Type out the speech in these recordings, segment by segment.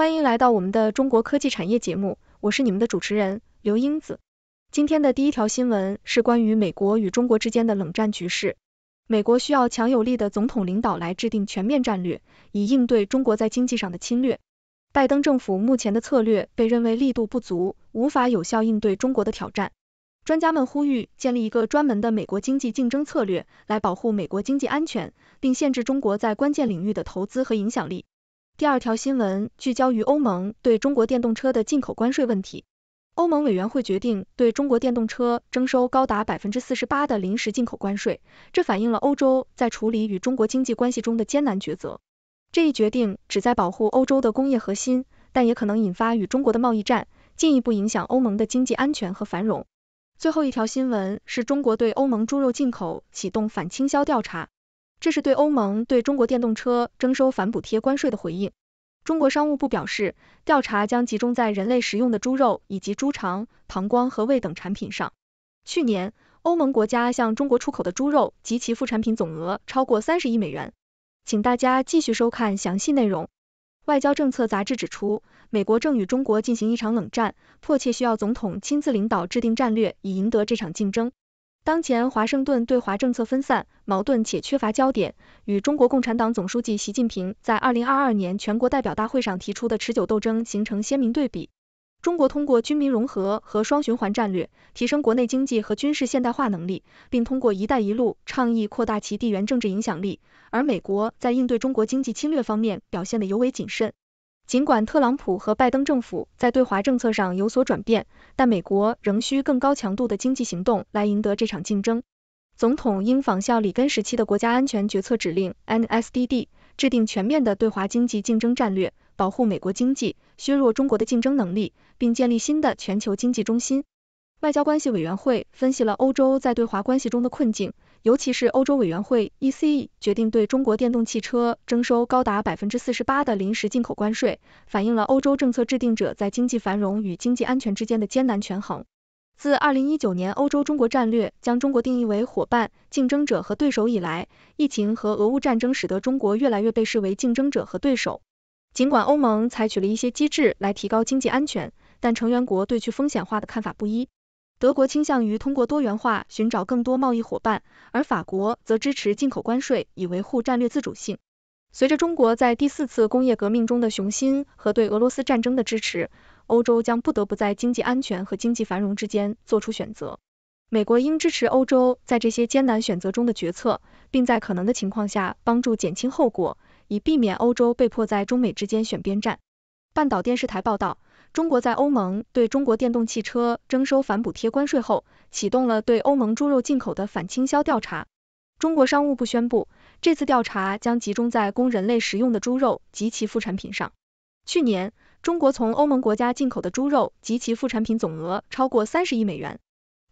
欢迎来到我们的中国科技产业节目，我是你们的主持人刘英子。今天的第一条新闻是关于美国与中国之间的冷战局势。美国需要强有力的总统领导来制定全面战略，以应对中国在经济上的侵略。拜登政府目前的策略被认为力度不足，无法有效应对中国的挑战。专家们呼吁建立一个专门的美国经济竞争策略，来保护美国经济安全，并限制中国在关键领域的投资和影响力。第二条新闻聚焦于欧盟对中国电动车的进口关税问题。欧盟委员会决定对中国电动车征收高达百分之四十八的临时进口关税，这反映了欧洲在处理与中国经济关系中的艰难抉择。这一决定旨在保护欧洲的工业核心，但也可能引发与中国的贸易战，进一步影响欧盟的经济安全和繁荣。最后一条新闻是中国对欧盟猪肉进口启动反倾销调查。这是对欧盟对中国电动车征收反补贴关税的回应。中国商务部表示，调查将集中在人类食用的猪肉以及猪肠、膀胱和胃等产品上。去年，欧盟国家向中国出口的猪肉及其副产品总额超过三十亿美元。请大家继续收看详细内容。外交政策杂志指出，美国正与中国进行一场冷战，迫切需要总统亲自领导制定战略，以赢得这场竞争。当前华盛顿对华政策分散、矛盾且缺乏焦点，与中国共产党总书记习近平在二零二二年全国代表大会上提出的持久斗争形成鲜明对比。中国通过军民融合和双循环战略，提升国内经济和军事现代化能力，并通过“一带一路”倡议扩大其地缘政治影响力；而美国在应对中国经济侵略方面表现得尤为谨慎。尽管特朗普和拜登政府在对华政策上有所转变，但美国仍需更高强度的经济行动来赢得这场竞争。总统应仿效里根时期的国家安全决策指令 （NSDD），制定全面的对华经济竞争战略，保护美国经济，削弱中国的竞争能力，并建立新的全球经济中心。外交关系委员会分析了欧洲在对华关系中的困境，尤其是欧洲委员会 （EC） 决定对中国电动汽车征收高达百分之四十八的临时进口关税，反映了欧洲政策制定者在经济繁荣与经济安全之间的艰难权衡。自二零一九年欧洲中国战略将中国定义为伙伴、竞争者和对手以来，疫情和俄乌战争使得中国越来越被视为竞争者和对手。尽管欧盟采取了一些机制来提高经济安全，但成员国对去风险化的看法不一。德国倾向于通过多元化寻找更多贸易伙伴，而法国则支持进口关税以维护战略自主性。随着中国在第四次工业革命中的雄心和对俄罗斯战争的支持，欧洲将不得不在经济安全和经济繁荣之间做出选择。美国应支持欧洲在这些艰难选择中的决策，并在可能的情况下帮助减轻后果，以避免欧洲被迫在中美之间选边站。半岛电视台报道。中国在欧盟对中国电动汽车征收反补贴关税后，启动了对欧盟猪肉进口的反倾销调查。中国商务部宣布，这次调查将集中在供人类食用的猪肉及其副产品上。去年，中国从欧盟国家进口的猪肉及其副产品总额超过三十亿美元。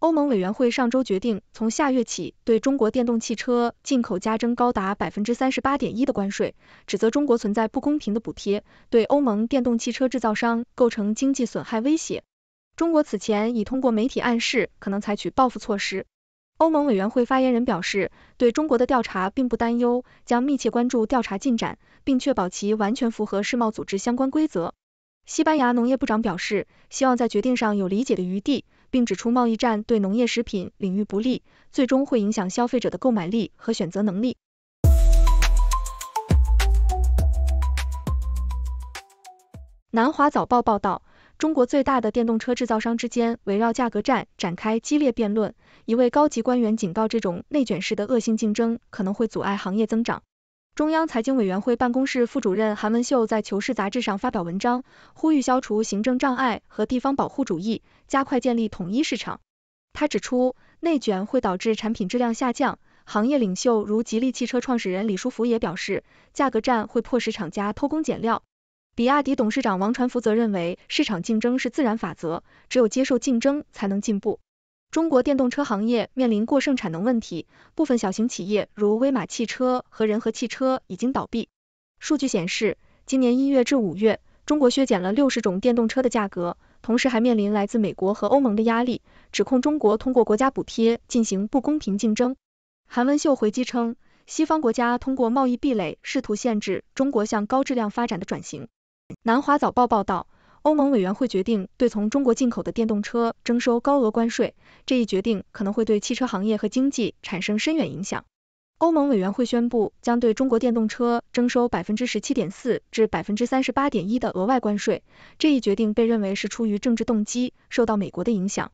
欧盟委员会上周决定，从下月起对中国电动汽车进口加征高达百分之三十八点一的关税，指责中国存在不公平的补贴，对欧盟电动汽车制造商构成经济损害威胁。中国此前已通过媒体暗示可能采取报复措施。欧盟委员会发言人表示，对中国的调查并不担忧，将密切关注调查进展，并确保其完全符合世贸组织相关规则。西班牙农业部长表示，希望在决定上有理解的余地。并指出，贸易战对农业食品领域不利，最终会影响消费者的购买力和选择能力。南华早报报道，中国最大的电动车制造商之间围绕价格战展开激烈辩论。一位高级官员警告，这种内卷式的恶性竞争可能会阻碍行业增长。中央财经委员会办公室副主任韩文秀在《求是》杂志上发表文章，呼吁消除行政障碍和地方保护主义，加快建立统一市场。他指出，内卷会导致产品质量下降。行业领袖如吉利汽车创始人李书福也表示，价格战会迫使厂家偷工减料。比亚迪董事长王传福则认为，市场竞争是自然法则，只有接受竞争才能进步。中国电动车行业面临过剩产能问题，部分小型企业如威马汽车和仁和汽车已经倒闭。数据显示，今年一月至五月，中国削减了六十种电动车的价格，同时还面临来自美国和欧盟的压力，指控中国通过国家补贴进行不公平竞争。韩文秀回击称，西方国家通过贸易壁垒试图限制中国向高质量发展的转型。南华早报报道。欧盟委员会决定对从中国进口的电动车征收高额关税，这一决定可能会对汽车行业和经济产生深远影响。欧盟委员会宣布将对中国电动车征收百分之十七点四至百分之三十八点一的额外关税，这一决定被认为是出于政治动机，受到美国的影响。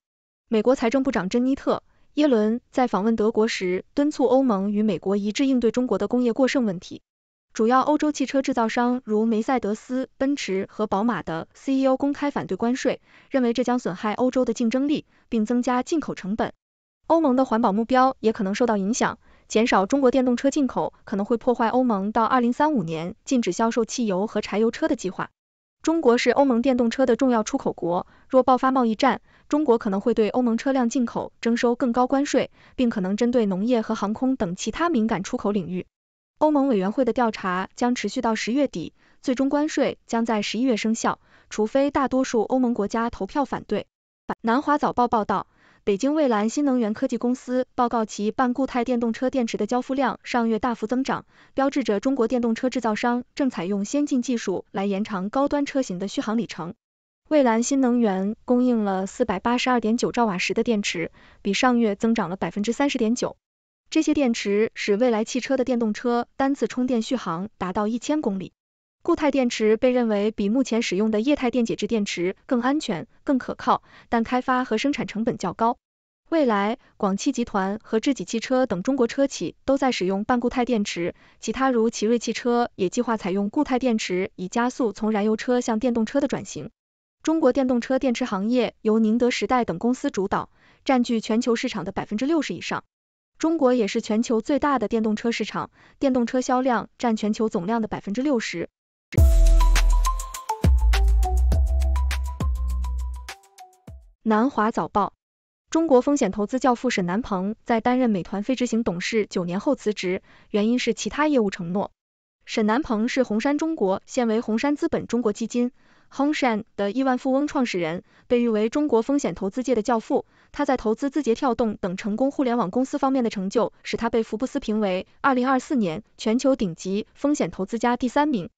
美国财政部长珍妮特·耶伦在访问德国时敦促欧盟与美国一致应对中国的工业过剩问题。主要欧洲汽车制造商如梅赛德斯、奔驰和宝马的 CEO 公开反对关税，认为这将损害欧洲的竞争力，并增加进口成本。欧盟的环保目标也可能受到影响，减少中国电动车进口可能会破坏欧盟到2035年禁止销售汽油和柴油车的计划。中国是欧盟电动车的重要出口国，若爆发贸易战，中国可能会对欧盟车辆进口征收更高关税，并可能针对农业和航空等其他敏感出口领域。欧盟委员会的调查将持续到十月底，最终关税将在十一月生效，除非大多数欧盟国家投票反对。南华早报报道，北京蔚蓝新能源科技公司报告其半固态电动车电池的交付量上月大幅增长，标志着中国电动车制造商正采用先进技术来延长高端车型的续航里程。蔚蓝新能源供应了四百八十二点九兆瓦时的电池，比上月增长了百分之三十点九。这些电池使未来汽车的电动车单次充电续航达到一千公里。固态电池被认为比目前使用的液态电解质电池更安全、更可靠，但开发和生产成本较高。未来，广汽集团和智己汽车等中国车企都在使用半固态电池，其他如奇瑞汽车也计划采用固态电池，以加速从燃油车向电动车的转型。中国电动车电池行业由宁德时代等公司主导，占据全球市场的百分之六十以上。中国也是全球最大的电动车市场，电动车销量占全球总量的百分之六十。南华早报：中国风险投资教父沈南鹏在担任美团非执行董事九年后辞职，原因是其他业务承诺。沈南鹏是红杉中国，现为红杉资本中国基金。Hong Shan 的亿万富翁创始人，被誉为中国风险投资界的教父。他在投资字节跳动等成功互联网公司方面的成就，使他被福布斯评为二零二四年全球顶级风险投资家第三名。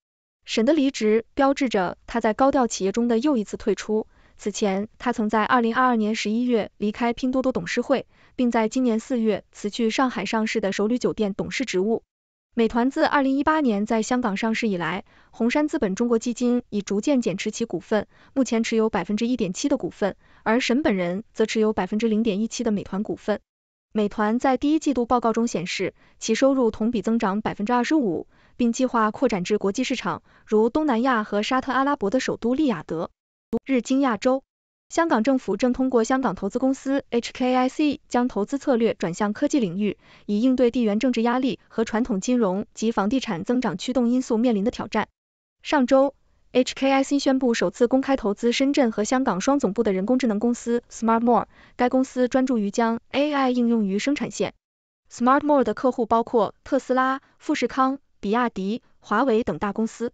沈的离职标志着他在高调企业中的又一次退出。此前，他曾在二零二二年十一月离开拼多多董事会，并在今年四月辞去上海上市的首旅酒店董事职务。美团自二零一八年在香港上市以来，红杉资本中国基金已逐渐减持其股份，目前持有百分之一点七的股份，而沈本人则持有百分之零点一七的美团股份。美团在第一季度报告中显示，其收入同比增长百分之二十五，并计划扩展至国际市场，如东南亚和沙特阿拉伯的首都利雅得。日经亚洲。香港政府正通过香港投资公司 HKIC 将投资策略转向科技领域，以应对地缘政治压力和传统金融及房地产增长驱动因素面临的挑战。上周，HKIC 宣布首次公开投资深圳和香港双总部的人工智能公司 Smartmore。该公司专注于将 AI 应用于生产线。Smartmore 的客户包括特斯拉、富士康、比亚迪、华为等大公司。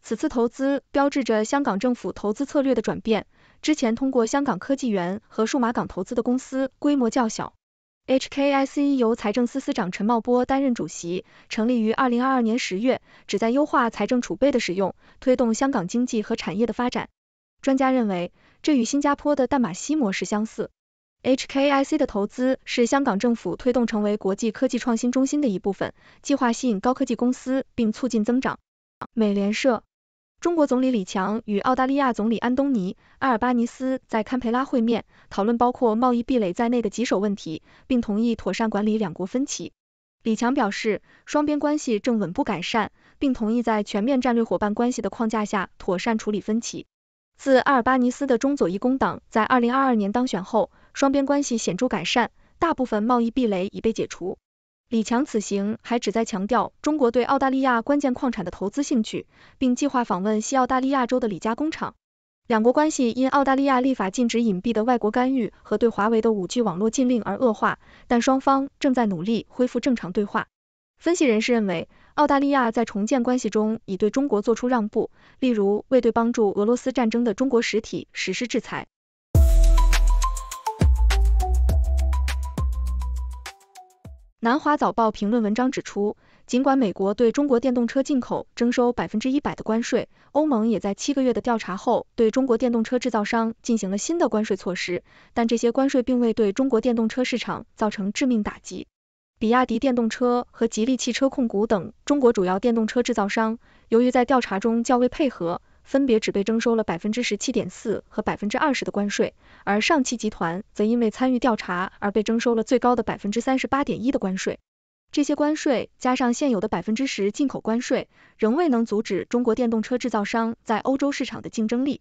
此次投资标志着香港政府投资策略的转变。之前通过香港科技园和数码港投资的公司规模较小。HKIC 由财政司司长陈茂波担任主席，成立于二零二二年十月，旨在优化财政储备的使用，推动香港经济和产业的发展。专家认为，这与新加坡的淡马锡模式相似。HKIC 的投资是香港政府推动成为国际科技创新中心的一部分，计划吸引高科技公司并促进增长。美联社。中国总理李强与澳大利亚总理安东尼·阿尔巴尼斯在堪培拉会面，讨论包括贸易壁垒在内的棘手问题，并同意妥善管理两国分歧。李强表示，双边关系正稳步改善，并同意在全面战略伙伴关系的框架下妥善处理分歧。自阿尔巴尼斯的中左翼工党在2022年当选后，双边关系显著改善，大部分贸易壁垒已被解除。李强此行还旨在强调中国对澳大利亚关键矿产的投资兴趣，并计划访问西澳大利亚州的李加工厂。两国关系因澳大利亚立法禁止隐蔽的外国干预和对华为的五 G 网络禁令而恶化，但双方正在努力恢复正常对话。分析人士认为，澳大利亚在重建关系中已对中国做出让步，例如未对帮助俄罗斯战争的中国实体实施制裁。南华早报评论文章指出，尽管美国对中国电动车进口征收百分之一百的关税，欧盟也在七个月的调查后对中国电动车制造商进行了新的关税措施，但这些关税并未对中国电动车市场造成致命打击。比亚迪电动车和吉利汽车控股等中国主要电动车制造商，由于在调查中较为配合。分别只被征收了百分之十七点四和百分之二十的关税，而上汽集团则因为参与调查而被征收了最高的百分之三十八点一的关税。这些关税加上现有的百分之十进口关税，仍未能阻止中国电动车制造商在欧洲市场的竞争力。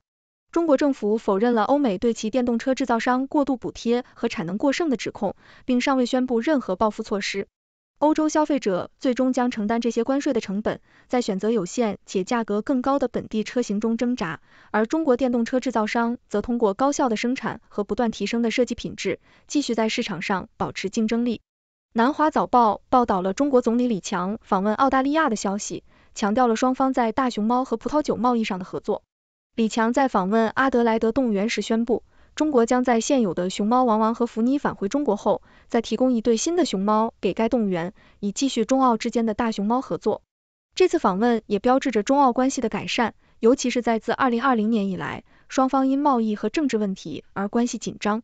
中国政府否认了欧美对其电动车制造商过度补贴和产能过剩的指控，并尚未宣布任何报复措施。欧洲消费者最终将承担这些关税的成本，在选择有限且价格更高的本地车型中挣扎，而中国电动车制造商则通过高效的生产和不断提升的设计品质，继续在市场上保持竞争力。南华早报报道了中国总理李强访问澳大利亚的消息，强调了双方在大熊猫和葡萄酒贸易上的合作。李强在访问阿德莱德动物园时宣布。中国将在现有的熊猫王王和福尼返回中国后，再提供一对新的熊猫给该动物园，以继续中澳之间的大熊猫合作。这次访问也标志着中澳关系的改善，尤其是在自2020年以来，双方因贸易和政治问题而关系紧张。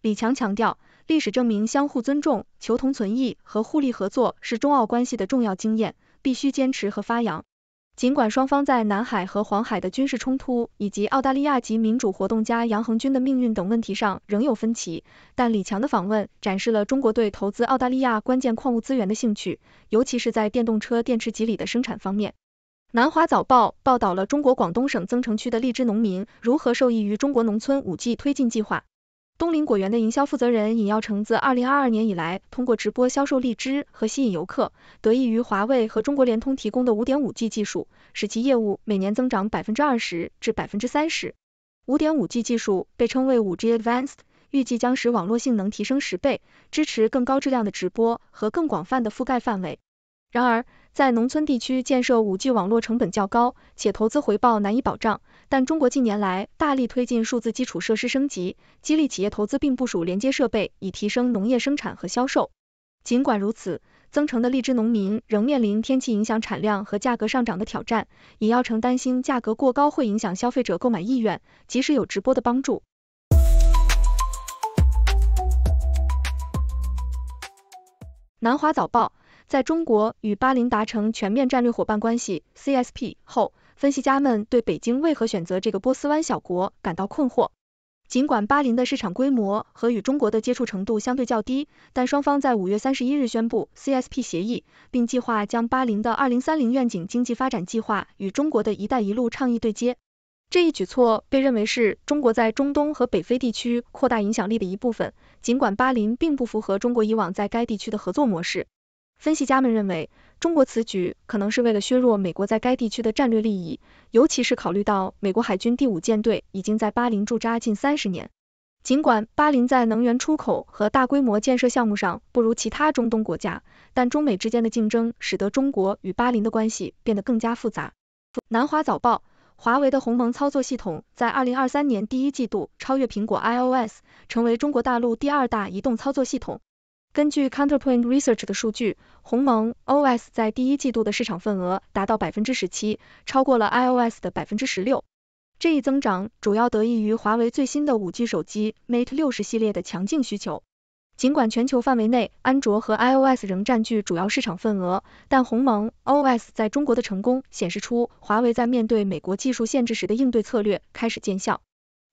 李强强调，历史证明，相互尊重、求同存异和互利合作是中澳关系的重要经验，必须坚持和发扬。尽管双方在南海和黄海的军事冲突，以及澳大利亚籍民主活动家杨恒军的命运等问题上仍有分歧，但李强的访问展示了中国对投资澳大利亚关键矿物资源的兴趣，尤其是在电动车电池集里的生产方面。南华早报报道了中国广东省增城区的荔枝农民如何受益于中国农村五 G 推进计划。东林果园的营销负责人尹耀成自二零二二年以来通过直播销售荔枝和吸引游客，得益于华为和中国联通提供的五点五 G 技术，使其业务每年增长百分之二十至百分之三十。五点五 G 技术被称为五 G Advanced，预计将使网络性能提升十倍，支持更高质量的直播和更广泛的覆盖范围。然而，在农村地区建设五 G 网络成本较高，且投资回报难以保障。但中国近年来大力推进数字基础设施升级，激励企业投资并部署连接设备，以提升农业生产和销售。尽管如此，增城的荔枝农民仍面临天气影响产量和价格上涨的挑战。尹耀成担心价格过高会影响消费者购买意愿，即使有直播的帮助。南华早报。在中国与巴林达成全面战略伙伴关系 （CSP） 后，分析家们对北京为何选择这个波斯湾小国感到困惑。尽管巴林的市场规模和与中国的接触程度相对较低，但双方在五月三十一日宣布 CSP 协议，并计划将巴林的二零三零愿景经济发展计划与中国的一带一路倡议对接。这一举措被认为是中国在中东和北非地区扩大影响力的一部分。尽管巴林并不符合中国以往在该地区的合作模式。分析家们认为，中国此举可能是为了削弱美国在该地区的战略利益，尤其是考虑到美国海军第五舰队已经在巴林驻扎近三十年。尽管巴林在能源出口和大规模建设项目上不如其他中东国家，但中美之间的竞争使得中国与巴林的关系变得更加复杂。南华早报：华为的鸿蒙操作系统在2023年第一季度超越苹果 iOS，成为中国大陆第二大移动操作系统。根据 Counterpoint Research 的数据，鸿蒙 OS 在第一季度的市场份额达到百分之十七，超过了 iOS 的百分之十六。这一增长主要得益于华为最新的 5G 手机 Mate 60系列的强劲需求。尽管全球范围内，安卓和 iOS 仍占据主要市场份额，但鸿蒙 OS 在中国的成功显示出华为在面对美国技术限制时的应对策略开始见效。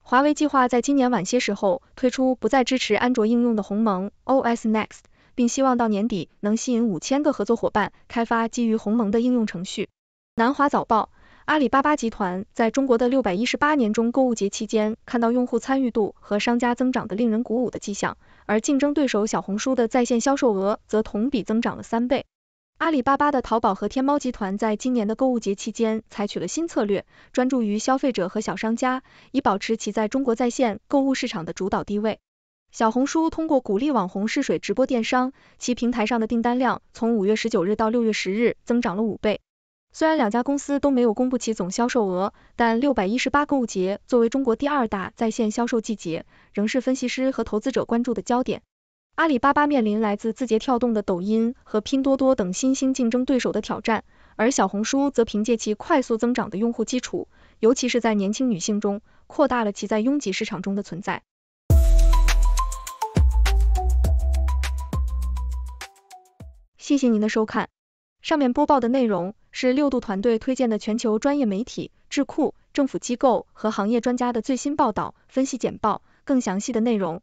华为计划在今年晚些时候推出不再支持安卓应用的鸿蒙 OS Next，并希望到年底能吸引五千个合作伙伴开发基于鸿蒙的应用程序。南华早报：阿里巴巴集团在中国的六百一十八年中购物节期间看到用户参与度和商家增长的令人鼓舞的迹象，而竞争对手小红书的在线销售额则同比增长了三倍。阿里巴巴的淘宝和天猫集团在今年的购物节期间采取了新策略，专注于消费者和小商家，以保持其在中国在线购物市场的主导地位。小红书通过鼓励网红试水直播电商，其平台上的订单量从五月十九日到六月十日增长了五倍。虽然两家公司都没有公布其总销售额，但六百一十八购物节作为中国第二大在线销售季节，仍是分析师和投资者关注的焦点。阿里巴巴面临来自字节跳动的抖音和拼多多等新兴竞争对手的挑战，而小红书则凭借其快速增长的用户基础，尤其是在年轻女性中，扩大了其在拥挤市场中的存在。谢谢您的收看，上面播报的内容是六度团队推荐的全球专业媒体、智库、政府机构和行业专家的最新报道、分析简报，更详细的内容。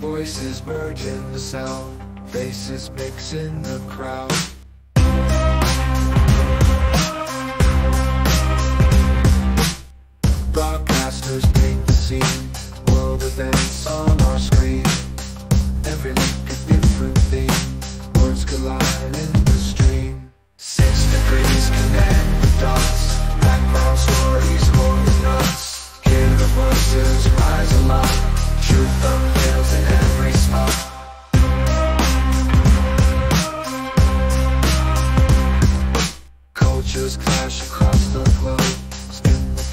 Voices merge in the sound, faces mix in the crowd.